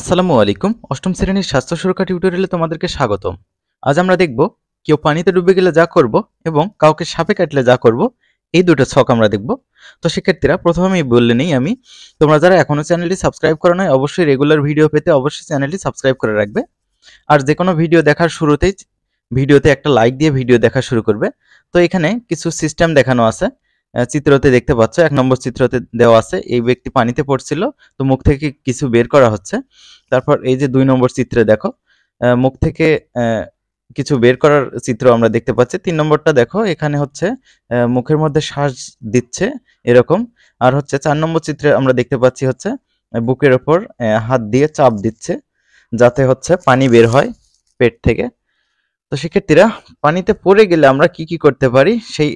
আসসালামু আলাইকুম অষ্টম শ্রেণীর স্বাস্থ্য সুরক্ষা টিউটোরিয়ালে তোমাদেরকে স্বাগতম আজ আমরা দেখব কেউ পানিতে ডুবে গেলে যা করব এবং কাউকে সাপে কাটলে যা করব এই দুটো ছক আমরা দেখব তো শিক্ষার্থীরা প্রথমেই বললে নেই আমি তোমরা যারা এখনও চ্যানেলটি সাবস্ক্রাইব করা নয় অবশ্যই রেগুলার ভিডিও পেতে অবশ্যই চ্যানেলটি সাবস্ক্রাইব করে রাখবে আর যে কোনো ভিডিও দেখার শুরুতেই ভিডিওতে একটা লাইক দিয়ে ভিডিও দেখা শুরু করবে তো এখানে কিছু সিস্টেম দেখানো আছে চিত্রতে দেখতে পাচ্ছ এক নম্বর চিত্রতে দেওয়া আছে এই ব্যক্তি পানিতে পড়ছিল তো মুখ থেকে কিছু বের করা হচ্ছে তারপর এই যে দুই নম্বর চিত্রে দেখো মুখ থেকে কিছু বের করার চিত্র আমরা দেখতে পাচ্ছি তিন নম্বরটা দেখো এখানে হচ্ছে মুখের মধ্যে শ্বাস দিচ্ছে এরকম আর হচ্ছে চার নম্বর চিত্রে আমরা দেখতে পাচ্ছি হচ্ছে বুকের ওপর হাত দিয়ে চাপ দিচ্ছে যাতে হচ্ছে পানি বের হয় পেট থেকে তো শিক্ষার্থীরা পানিতে পড়ে গেলে আমরা কি কি করতে পারি সেই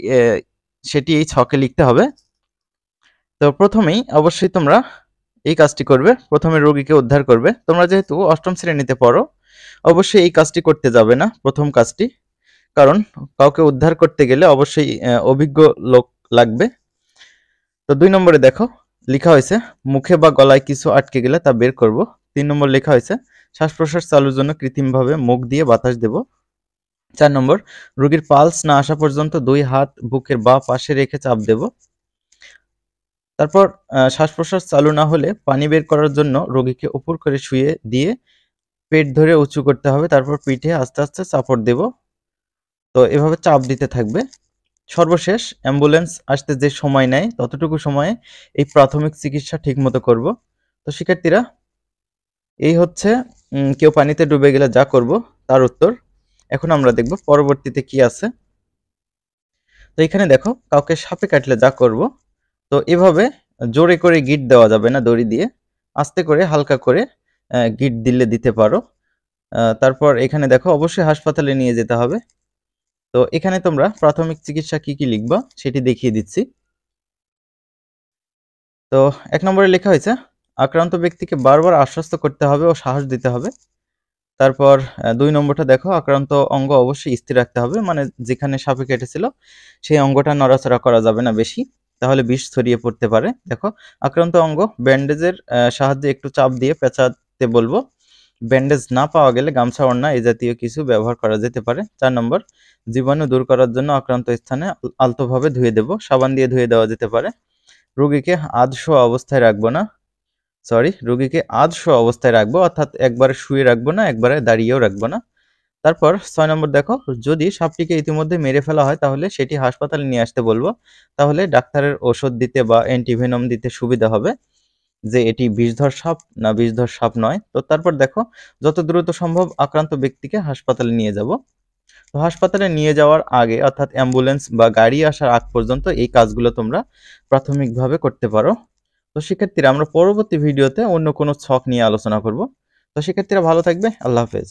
সেটি এই ছকে লিখতে হবে তো প্রথমেই অবশ্যই তোমরা এই কাজটি করবে প্রথমে রোগীকে উদ্ধার করবে তোমরা যেহেতু অষ্টম শ্রেণীতে পড়ো অবশ্যই এই কাজটি করতে যাবে না প্রথম কাজটি কারণ কাউকে উদ্ধার করতে গেলে অবশ্যই অভিজ্ঞ লোক লাগবে তো দুই নম্বরে দেখো লেখা হয়েছে মুখে বা গলায় কিছু আটকে গেলে তা বের করব তিন নম্বর লেখা হয়েছে শ্বাস প্রশ্বাস চালুর জন্য কৃত্রিমভাবে মুখ দিয়ে বাতাস দেব চার নম্বর রুগীর পালস না আসা পর্যন্ত দুই হাত বুকের বা পাশে রেখে চাপ দেব তারপর শ্বাস প্রশ্বাস চালু না হলে পানি বের করার জন্য রোগীকে উপর করে শুয়ে দিয়ে পেট ধরে উঁচু করতে হবে তারপর পিঠে আস্তে আস্তে চাপড় দেব তো এভাবে চাপ দিতে থাকবে সর্বশেষ অ্যাম্বুলেন্স আসতে যে সময় নেয় ততটুকু সময়ে এই প্রাথমিক চিকিৎসা ঠিকমতো করব তো শিক্ষার্থীরা এই হচ্ছে কেউ পানিতে ডুবে গেলে যা করব তার উত্তর এখন আমরা দেখব পরবর্তীতে কি আছে তো এখানে দেখো কাউকে সাপে কাটলে যা করব তো এভাবে জোরে করে গিট দেওয়া যাবে না দড়ি দিয়ে আস্তে করে হালকা করে গিট দিলে দিতে পারো তারপর এখানে দেখো অবশ্যই হাসপাতালে নিয়ে যেতে হবে তো এখানে তোমরা প্রাথমিক চিকিৎসা কি কি লিখবা সেটি দেখিয়ে দিচ্ছি তো এক নম্বরে লেখা হয়েছে আক্রান্ত ব্যক্তিকে বারবার আশ্বস্ত করতে হবে ও সাহস দিতে হবে তারপর দুই নম্বরটা দেখো আক্রান্ত অঙ্গ অবশ্যই স্থির রাখতে হবে মানে যেখানে সাপে কেটেছিল সেই অঙ্গটা নড়াচড়া করা যাবে না বেশি তাহলে বিষ ছড়িয়ে পড়তে পারে দেখো আক্রান্ত অঙ্গ ব্যান্ডেজের সাহায্যে একটু চাপ দিয়ে পেঁচাতে বলবো ব্যান্ডেজ না পাওয়া গেলে গামছা ওড়না এ জাতীয় কিছু ব্যবহার করা যেতে পারে চার নম্বর জীবাণু দূর করার জন্য আক্রান্ত স্থানে আলতোভাবে ধুয়ে দেব সাবান দিয়ে ধুয়ে দেওয়া যেতে পারে রুগীকে আধশো অবস্থায় রাখবো না সরি রোগীকে আধ শো অবস্থায় রাখবো অর্থাৎ একবারে শুয়ে রাখবো না একবারে দাঁড়িয়েও রাখবো না তারপর ছয় নম্বর দেখো যদি সাপটিকে ইতিমধ্যে মেরে ফেলা হয় তাহলে সেটি হাসপাতালে নিয়ে আসতে বলবো তাহলে ডাক্তারের ওষুধ দিতে বা অ্যান্টিভেনম দিতে সুবিধা হবে যে এটি বিষধর সাপ না বিষধর সাপ নয় তো তারপর দেখো যত দ্রুত সম্ভব আক্রান্ত ব্যক্তিকে হাসপাতালে নিয়ে যাব তো হাসপাতালে নিয়ে যাওয়ার আগে অর্থাৎ অ্যাম্বুলেন্স বা গাড়ি আসার আগ পর্যন্ত এই কাজগুলো তোমরা প্রাথমিকভাবে করতে পারো তো শিক্ষার্থীরা আমরা পরবর্তী ভিডিওতে অন্য কোনো ছক নিয়ে আলোচনা করব তো শিক্ষার্থীরা ভালো থাকবে আল্লাহ হাফেজ